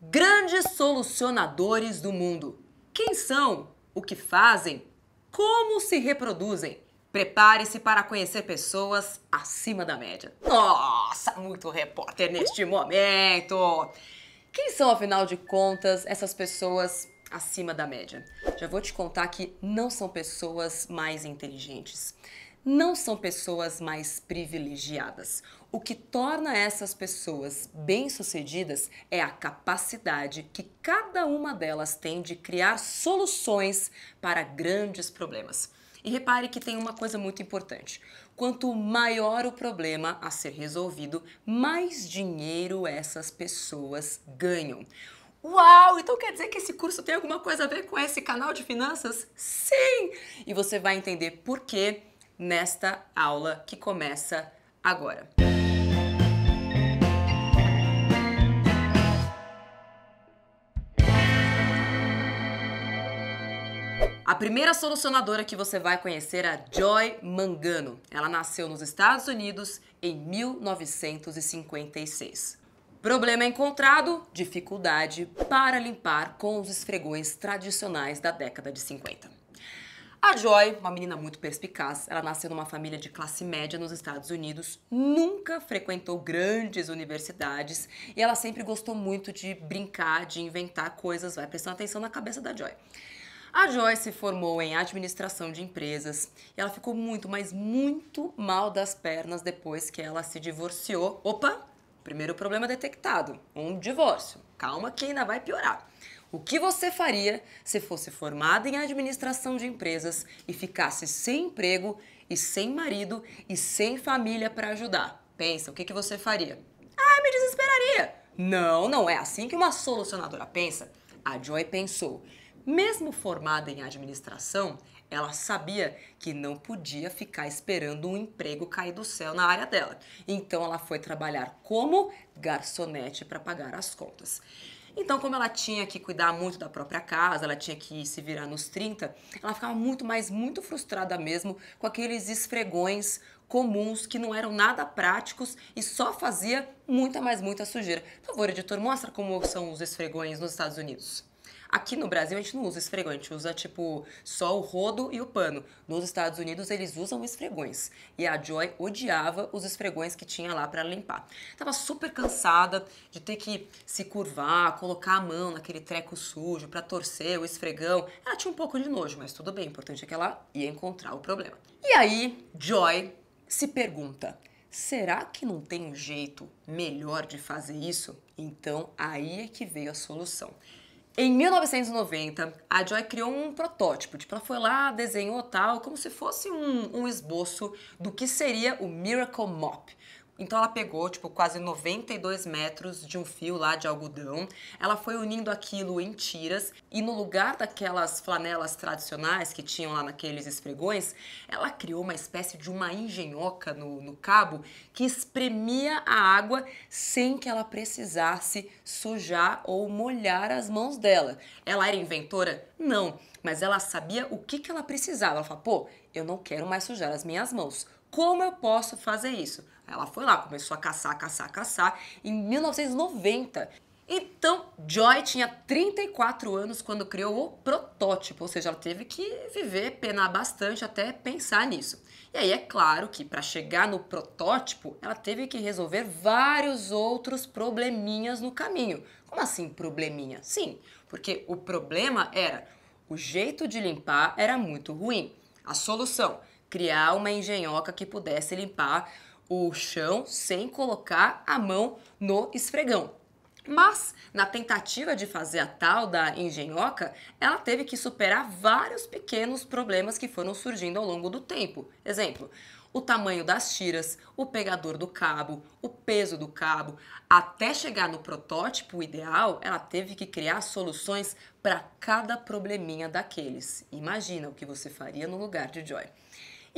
Grandes solucionadores do mundo. Quem são? O que fazem? Como se reproduzem? Prepare-se para conhecer pessoas acima da média. Nossa, muito repórter neste momento! Quem são, afinal de contas, essas pessoas acima da média? Já vou te contar que não são pessoas mais inteligentes não são pessoas mais privilegiadas. O que torna essas pessoas bem-sucedidas é a capacidade que cada uma delas tem de criar soluções para grandes problemas. E repare que tem uma coisa muito importante. Quanto maior o problema a ser resolvido, mais dinheiro essas pessoas ganham. Uau! Então quer dizer que esse curso tem alguma coisa a ver com esse canal de finanças? Sim! E você vai entender por quê nesta aula que começa agora. A primeira solucionadora que você vai conhecer é a Joy Mangano. Ela nasceu nos Estados Unidos em 1956. Problema encontrado, dificuldade para limpar com os esfregões tradicionais da década de 50. A Joy, uma menina muito perspicaz, ela nasceu numa família de classe média nos Estados Unidos, nunca frequentou grandes universidades e ela sempre gostou muito de brincar, de inventar coisas, vai prestando atenção na cabeça da Joy. A Joy se formou em administração de empresas e ela ficou muito, mas muito mal das pernas depois que ela se divorciou. Opa! Primeiro problema detectado: um divórcio. Calma que ainda vai piorar. O que você faria se fosse formada em administração de empresas e ficasse sem emprego e sem marido e sem família para ajudar? Pensa, o que, que você faria? Ah, me desesperaria! Não, não é assim que uma solucionadora pensa. A Joy pensou. Mesmo formada em administração, ela sabia que não podia ficar esperando um emprego cair do céu na área dela. Então ela foi trabalhar como garçonete para pagar as contas. Então, como ela tinha que cuidar muito da própria casa, ela tinha que se virar nos 30, ela ficava muito, mas muito frustrada mesmo com aqueles esfregões comuns que não eram nada práticos e só fazia muita, mas muita sujeira. Por favor, editor, mostra como são os esfregões nos Estados Unidos. Aqui no Brasil a gente não usa esfregão, a gente usa tipo só o rodo e o pano. Nos Estados Unidos eles usam esfregões. E a Joy odiava os esfregões que tinha lá para limpar. Tava super cansada de ter que se curvar, colocar a mão naquele treco sujo para torcer o esfregão. Ela tinha um pouco de nojo, mas tudo bem, o importante é que ela ia encontrar o problema. E aí, Joy se pergunta: será que não tem um jeito melhor de fazer isso? Então aí é que veio a solução. Em 1990, a Joy criou um protótipo. Tipo, ela foi lá, desenhou tal, como se fosse um, um esboço do que seria o Miracle Mop. Então ela pegou, tipo, quase 92 metros de um fio lá de algodão. Ela foi unindo aquilo em tiras e no lugar daquelas flanelas tradicionais que tinham lá naqueles esfregões, ela criou uma espécie de uma engenhoca no, no cabo que espremia a água sem que ela precisasse sujar ou molhar as mãos dela. Ela era inventora? Não, mas ela sabia o que, que ela precisava. Ela falou, pô, eu não quero mais sujar as minhas mãos. Como eu posso fazer isso? Ela foi lá, começou a caçar, caçar, caçar em 1990. Então, Joy tinha 34 anos quando criou o protótipo, ou seja, ela teve que viver, penar bastante até pensar nisso. E aí é claro que para chegar no protótipo, ela teve que resolver vários outros probleminhas no caminho. Como assim probleminha? Sim, porque o problema era o jeito de limpar era muito ruim. A solução, criar uma engenhoca que pudesse limpar o chão sem colocar a mão no esfregão. Mas, na tentativa de fazer a tal da engenhoca, ela teve que superar vários pequenos problemas que foram surgindo ao longo do tempo. Exemplo, o tamanho das tiras, o pegador do cabo, o peso do cabo. Até chegar no protótipo ideal, ela teve que criar soluções para cada probleminha daqueles. Imagina o que você faria no lugar de Joy.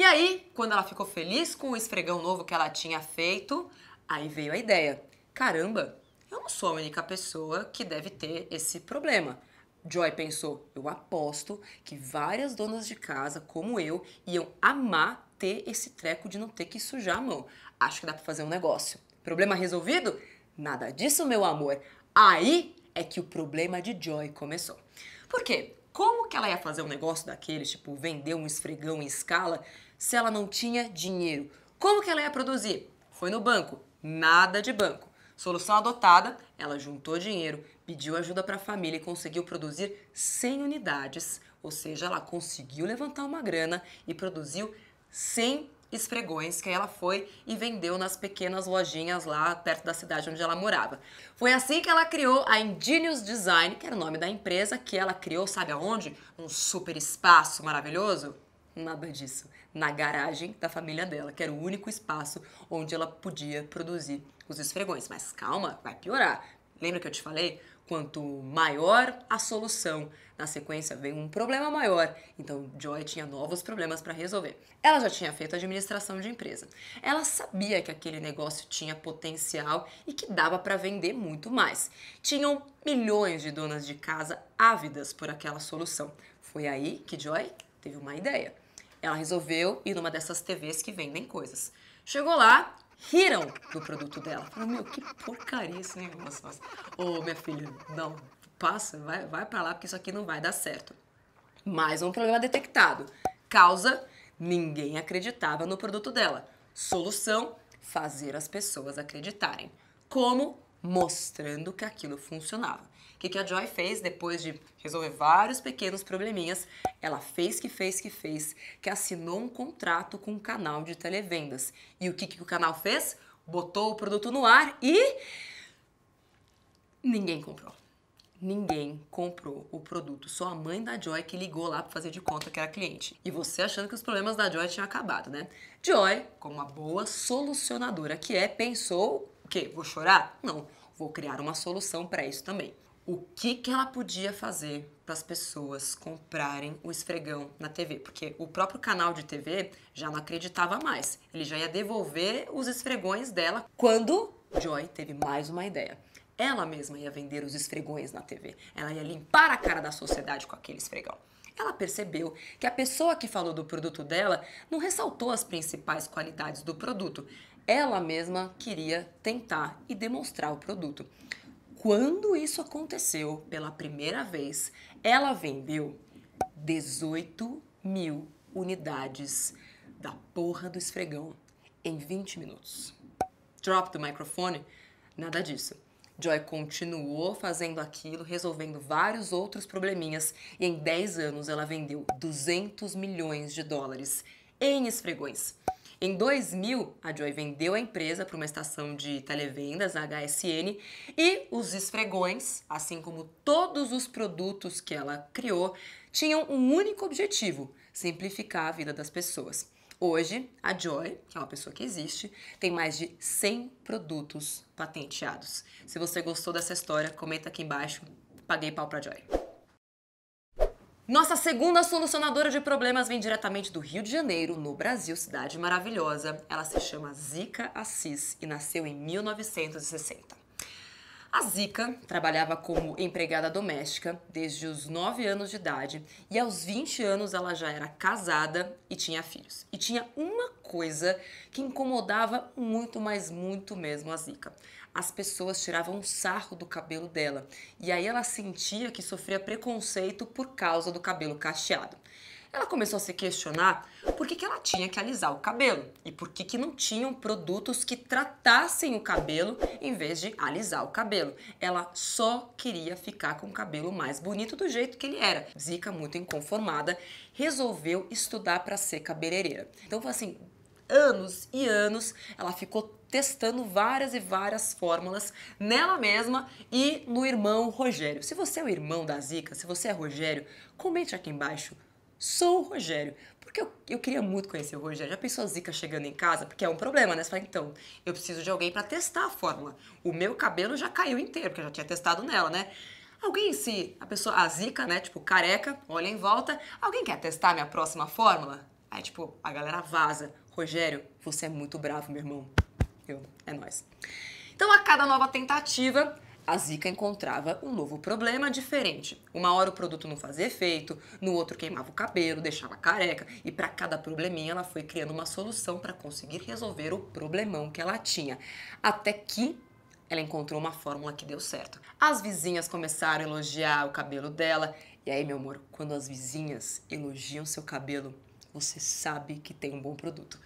E aí, quando ela ficou feliz com o esfregão novo que ela tinha feito, aí veio a ideia: caramba, eu não sou a única pessoa que deve ter esse problema. Joy pensou: eu aposto que várias donas de casa, como eu, iam amar ter esse treco de não ter que sujar a mão. Acho que dá para fazer um negócio. Problema resolvido? Nada disso, meu amor. Aí é que o problema de Joy começou. Por quê? Como que ela ia fazer um negócio daqueles, tipo, vender um esfregão em escala, se ela não tinha dinheiro. Como que ela ia produzir? Foi no banco. Nada de banco. Solução adotada, ela juntou dinheiro, pediu ajuda para a família e conseguiu produzir 100 unidades, ou seja, ela conseguiu levantar uma grana e produziu 100 esfregões que ela foi e vendeu nas pequenas lojinhas lá perto da cidade onde ela morava. Foi assim que ela criou a Ingenious Design, que era o nome da empresa que ela criou, sabe aonde? Um super espaço maravilhoso? Nada disso na garagem da família dela, que era o único espaço onde ela podia produzir os esfregões. Mas calma, vai piorar. Lembra que eu te falei? Quanto maior a solução na sequência, vem um problema maior. Então, Joy tinha novos problemas para resolver. Ela já tinha feito administração de empresa. Ela sabia que aquele negócio tinha potencial e que dava para vender muito mais. Tinham milhões de donas de casa ávidas por aquela solução. Foi aí que Joy teve uma ideia. Ela resolveu ir numa dessas TVs que vendem coisas. Chegou lá, riram do produto dela. Falaram, meu, que porcaria esse negócio. Nossa. Ô, minha filha, não, passa, vai, vai para lá, porque isso aqui não vai dar certo. Mais um problema detectado. Causa, ninguém acreditava no produto dela. Solução, fazer as pessoas acreditarem. Como? mostrando que aquilo funcionava. O que, que a Joy fez depois de resolver vários pequenos probleminhas? Ela fez que fez que fez, que assinou um contrato com um canal de televendas. E o que, que o canal fez? Botou o produto no ar e ninguém comprou. Ninguém comprou o produto. Só a mãe da Joy que ligou lá para fazer de conta que era cliente. E você achando que os problemas da Joy tinham acabado, né? Joy, como uma boa solucionadora que é, pensou quê? Vou chorar? Não. Vou criar uma solução para isso também. O que, que ela podia fazer para as pessoas comprarem o esfregão na TV? Porque o próprio canal de TV já não acreditava mais. Ele já ia devolver os esfregões dela quando Joy teve mais uma ideia ela mesma ia vender os esfregões na TV. Ela ia limpar a cara da sociedade com aquele esfregão. Ela percebeu que a pessoa que falou do produto dela não ressaltou as principais qualidades do produto ela mesma queria tentar e demonstrar o produto. Quando isso aconteceu pela primeira vez, ela vendeu 18 mil unidades da porra do esfregão em 20 minutos. Drop do microfone? Nada disso. Joy continuou fazendo aquilo, resolvendo vários outros probleminhas e em 10 anos ela vendeu 200 milhões de dólares em esfregões. Em 2000, a Joy vendeu a empresa para uma estação de televendas, a HSN, e os esfregões, assim como todos os produtos que ela criou, tinham um único objetivo: simplificar a vida das pessoas. Hoje, a Joy, que é uma pessoa que existe, tem mais de 100 produtos patenteados. Se você gostou dessa história, comenta aqui embaixo. Paguei pau pra Joy. Nossa segunda solucionadora de problemas vem diretamente do Rio de Janeiro, no Brasil, cidade maravilhosa. Ela se chama Zica Assis e nasceu em 1960. A Zica trabalhava como empregada doméstica desde os 9 anos de idade e aos 20 anos ela já era casada e tinha filhos. E tinha uma coisa que incomodava muito, mas muito mesmo a Zica. As pessoas tiravam um sarro do cabelo dela e aí ela sentia que sofria preconceito por causa do cabelo cacheado. Ela começou a se questionar por que, que ela tinha que alisar o cabelo e por que, que não tinham produtos que tratassem o cabelo em vez de alisar o cabelo. Ela só queria ficar com o cabelo mais bonito do jeito que ele era. Zica, muito inconformada, resolveu estudar para ser cabeleireira. Então, assim, anos e anos ela ficou testando várias e várias fórmulas nela mesma e no irmão Rogério. Se você é o irmão da Zica, se você é Rogério, comente aqui embaixo sou o Rogério. Porque eu, eu queria muito conhecer o Rogério. Já pensou a Zica chegando em casa? Porque é um problema, né? Você fala, então, eu preciso de alguém para testar a fórmula. O meu cabelo já caiu inteiro, porque eu já tinha testado nela, né? Alguém se a pessoa, a zica, né, tipo careca, olha em volta, alguém quer testar minha próxima fórmula? Aí tipo, a galera vaza. Rogério, você é muito bravo, meu irmão. Eu, é nós. Então, a cada nova tentativa, a Zika encontrava um novo problema diferente. Uma hora o produto não fazia efeito, no outro queimava o cabelo, deixava careca, e para cada probleminha ela foi criando uma solução para conseguir resolver o problemão que ela tinha. Até que ela encontrou uma fórmula que deu certo. As vizinhas começaram a elogiar o cabelo dela. E aí, meu amor, quando as vizinhas elogiam seu cabelo, você sabe que tem um bom produto.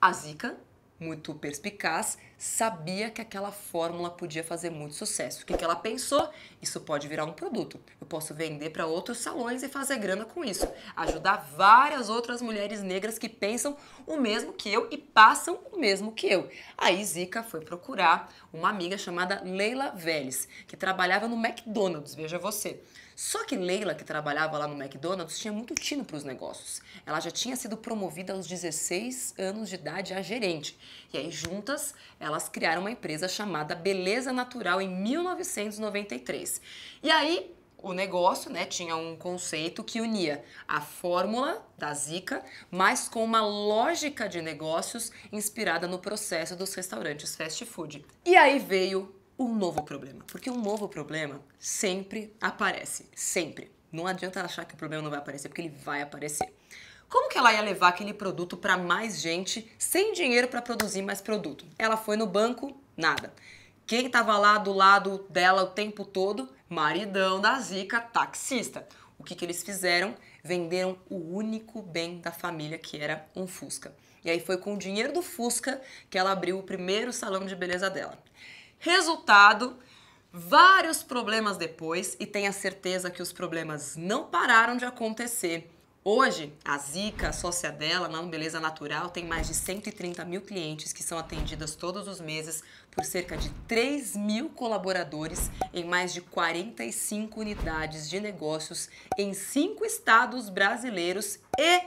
A Zika muito perspicaz, sabia que aquela fórmula podia fazer muito sucesso. O que, que ela pensou? Isso pode virar um produto. Eu posso vender para outros salões e fazer grana com isso. Ajudar várias outras mulheres negras que pensam o mesmo que eu e passam o mesmo que eu. Aí Zica foi procurar uma amiga chamada Leila Vélez, que trabalhava no McDonald's, veja você. Só que Leila, que trabalhava lá no McDonald's, tinha muito tino para os negócios. Ela já tinha sido promovida aos 16 anos de idade a gerente. E aí, juntas, elas criaram uma empresa chamada Beleza Natural em 1993. E aí, o negócio né, tinha um conceito que unia a fórmula da Zica, mas com uma lógica de negócios inspirada no processo dos restaurantes fast food. E aí veio um novo problema. Porque um novo problema sempre aparece. Sempre. Não adianta achar que o problema não vai aparecer, porque ele vai aparecer. Como que ela ia levar aquele produto para mais gente sem dinheiro para produzir mais produto? Ela foi no banco, nada. Quem estava lá do lado dela o tempo todo? Maridão da Zica, taxista. O que, que eles fizeram? Venderam o único bem da família, que era um Fusca. E aí foi com o dinheiro do Fusca que ela abriu o primeiro salão de beleza dela. Resultado: vários problemas depois e tenha certeza que os problemas não pararam de acontecer. Hoje, a Zica, a sócia dela, na Beleza Natural, tem mais de 130 mil clientes que são atendidas todos os meses por cerca de 3 mil colaboradores em mais de 45 unidades de negócios em cinco estados brasileiros e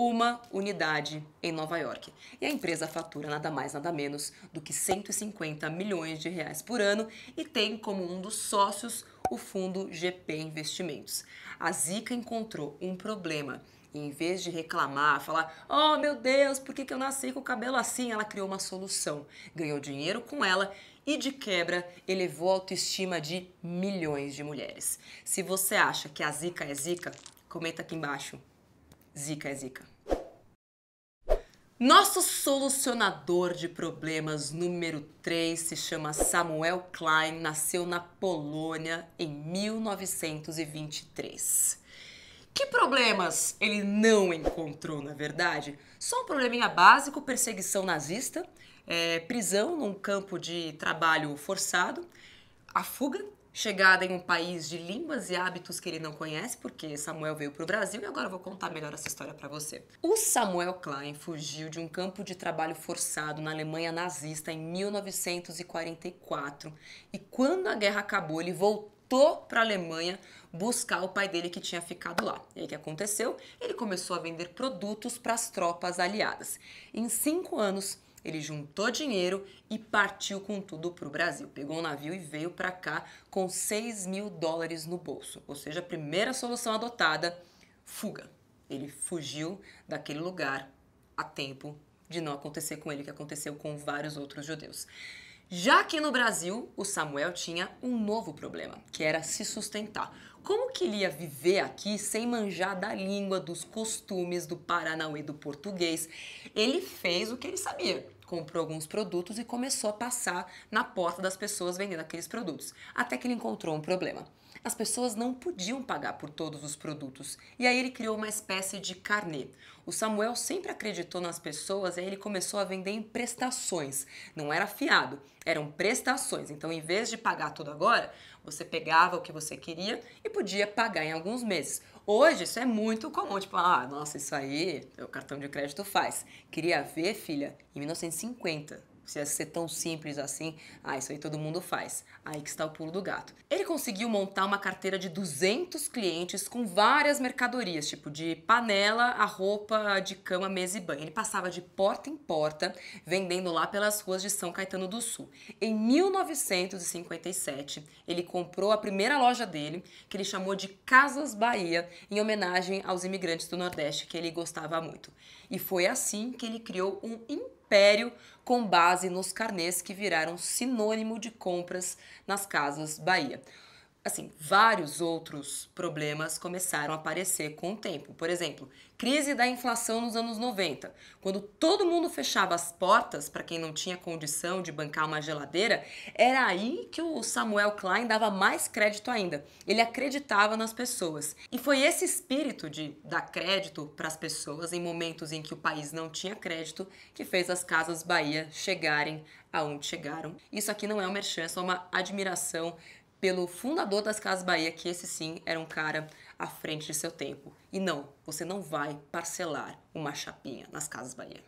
uma unidade em Nova York. E a empresa fatura nada mais, nada menos do que 150 milhões de reais por ano e tem como um dos sócios o fundo GP Investimentos. A Zica encontrou um problema e em vez de reclamar, falar, oh meu Deus, por que, que eu nasci com o cabelo assim? Ela criou uma solução, ganhou dinheiro com ela e de quebra elevou a autoestima de milhões de mulheres. Se você acha que a zica é zica, comenta aqui embaixo. Zica é zica. Nosso solucionador de problemas número 3 se chama Samuel Klein, nasceu na Polônia em 1923. Que problemas ele não encontrou, na verdade? Só um probleminha básico: perseguição nazista, é, prisão num campo de trabalho forçado, a fuga chegada em um país de línguas e hábitos que ele não conhece, porque Samuel veio para o Brasil e agora eu vou contar melhor essa história para você. O Samuel Klein fugiu de um campo de trabalho forçado na Alemanha nazista em 1944 e quando a guerra acabou ele voltou para a Alemanha buscar o pai dele que tinha ficado lá. E aí o que aconteceu? Ele começou a vender produtos para as tropas aliadas. Em cinco anos ele juntou dinheiro e partiu com tudo para o Brasil. Pegou um navio e veio para cá com 6 mil dólares no bolso. Ou seja, a primeira solução adotada, fuga. Ele fugiu daquele lugar a tempo de não acontecer com ele o que aconteceu com vários outros judeus. Já que no Brasil, o Samuel tinha um novo problema, que era se sustentar. Como que ele ia viver aqui sem manjar da língua, dos costumes, do Paranauê, do português? Ele fez o que ele sabia. Comprou alguns produtos e começou a passar na porta das pessoas vendendo aqueles produtos. Até que ele encontrou um problema as pessoas não podiam pagar por todos os produtos. E aí ele criou uma espécie de carnê. O Samuel sempre acreditou nas pessoas e aí ele começou a vender em prestações. Não era fiado, eram prestações. Então, em vez de pagar tudo agora, você pegava o que você queria e podia pagar em alguns meses. Hoje isso é muito comum, tipo, ah, nossa, isso aí o cartão de crédito faz. Queria ver, filha, em 1950 precisa ser tão simples assim. Ah, isso aí todo mundo faz. Aí que está o pulo do gato. Ele conseguiu montar uma carteira de 200 clientes com várias mercadorias, tipo de panela, a roupa de cama, mesa e banho. Ele passava de porta em porta, vendendo lá pelas ruas de São Caetano do Sul. Em 1957, ele comprou a primeira loja dele, que ele chamou de Casas Bahia, em homenagem aos imigrantes do Nordeste que ele gostava muito. E foi assim que ele criou um império com base nos carnês que viraram sinônimo de compras nas casas Bahia assim, vários outros problemas começaram a aparecer com o tempo. Por exemplo, crise da inflação nos anos 90, quando todo mundo fechava as portas para quem não tinha condição de bancar uma geladeira, era aí que o Samuel Klein dava mais crédito ainda. Ele acreditava nas pessoas. E foi esse espírito de dar crédito para as pessoas em momentos em que o país não tinha crédito que fez as casas Bahia chegarem aonde chegaram. Isso aqui não é uma merchan, é só uma admiração pelo fundador das Casas Bahia, que esse sim era um cara à frente de seu tempo. E não, você não vai parcelar uma chapinha nas Casas Bahia.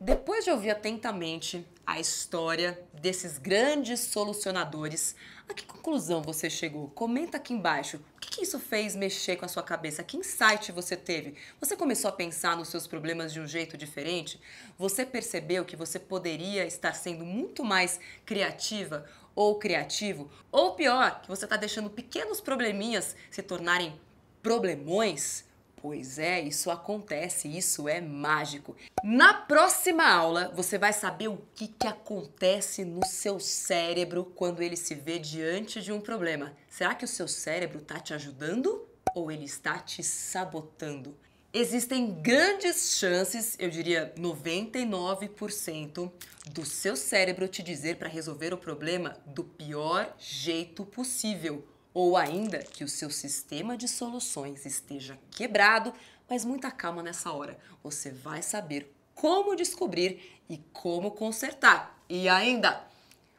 Depois de ouvir atentamente a história desses grandes solucionadores, a que conclusão você chegou? Comenta aqui embaixo. O que, que, isso fez mexer com a sua cabeça? Que insight você teve? Você começou a pensar nos seus problemas de um jeito diferente? Você percebeu que você poderia estar sendo muito mais criativa ou criativo, ou pior, que você está deixando pequenos probleminhas se tornarem problemões? Pois é, isso acontece, isso é mágico. Na próxima aula, você vai saber o que, que acontece no seu cérebro quando ele se vê diante de um problema. Será que o seu cérebro está te ajudando ou ele está te sabotando? existem grandes chances, eu diria 99%, do seu cérebro te dizer para resolver o problema do pior jeito possível. Ou ainda que o seu sistema de soluções esteja quebrado, mas muita calma nessa hora. Você vai saber como descobrir e como consertar. E ainda,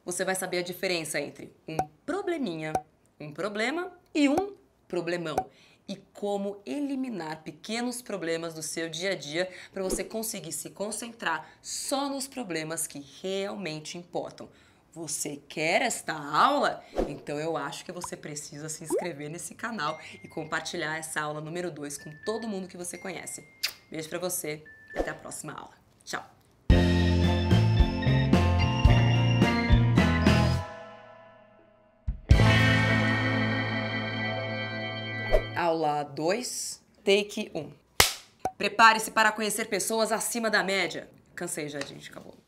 você vai saber a diferença entre um probleminha, um problema e um problemão e como eliminar pequenos problemas do seu dia a dia para você conseguir se concentrar só nos problemas que realmente importam. Você quer esta aula? Então eu acho que você precisa se inscrever nesse canal e compartilhar essa aula número 2 com todo mundo que você conhece. Beijo para você, até a próxima aula. Tchau. aula 2, take 1. Prepare-se para conhecer pessoas acima da média. Cansei já, gente, acabou.